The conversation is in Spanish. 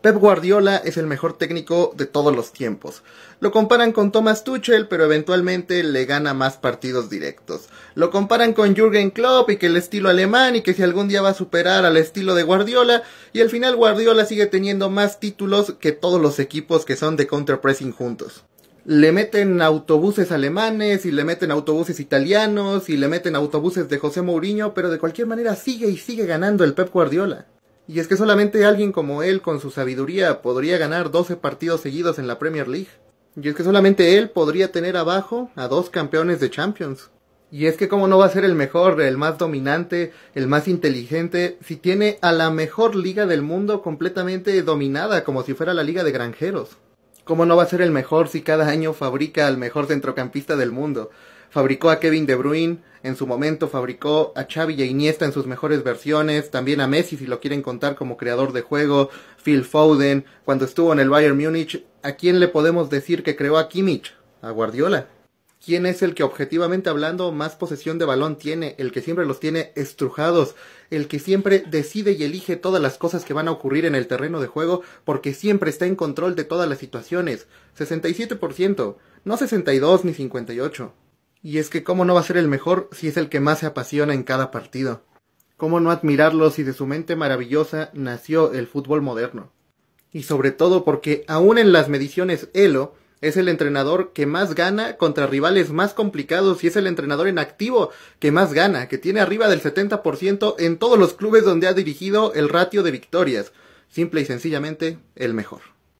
Pep Guardiola es el mejor técnico de todos los tiempos. Lo comparan con Thomas Tuchel, pero eventualmente le gana más partidos directos. Lo comparan con Jürgen Klopp y que el estilo alemán y que si algún día va a superar al estilo de Guardiola y al final Guardiola sigue teniendo más títulos que todos los equipos que son de counterpressing juntos le meten autobuses alemanes y le meten autobuses italianos y le meten autobuses de José Mourinho, pero de cualquier manera sigue y sigue ganando el Pep Guardiola. Y es que solamente alguien como él, con su sabiduría, podría ganar doce partidos seguidos en la Premier League. Y es que solamente él podría tener abajo a dos campeones de Champions. Y es que cómo no va a ser el mejor, el más dominante, el más inteligente, si tiene a la mejor liga del mundo completamente dominada, como si fuera la liga de granjeros. ¿Cómo no va a ser el mejor si cada año fabrica al mejor centrocampista del mundo? fabricó a Kevin De Bruyne, en su momento fabricó a Xavi y Iniesta en sus mejores versiones, también a Messi si lo quieren contar como creador de juego, Phil Foden, cuando estuvo en el Bayern Munich, ¿a quién le podemos decir que creó a Kimmich? A Guardiola. ¿Quién es el que objetivamente hablando más posesión de balón tiene? El que siempre los tiene estrujados, el que siempre decide y elige todas las cosas que van a ocurrir en el terreno de juego porque siempre está en control de todas las situaciones. 67%, no 62 ni 58. Y es que cómo no va a ser el mejor si es el que más se apasiona en cada partido. Cómo no admirarlo si de su mente maravillosa nació el fútbol moderno. Y sobre todo porque aún en las mediciones Elo es el entrenador que más gana contra rivales más complicados y es el entrenador en activo que más gana, que tiene arriba del 70% en todos los clubes donde ha dirigido el ratio de victorias. Simple y sencillamente el mejor.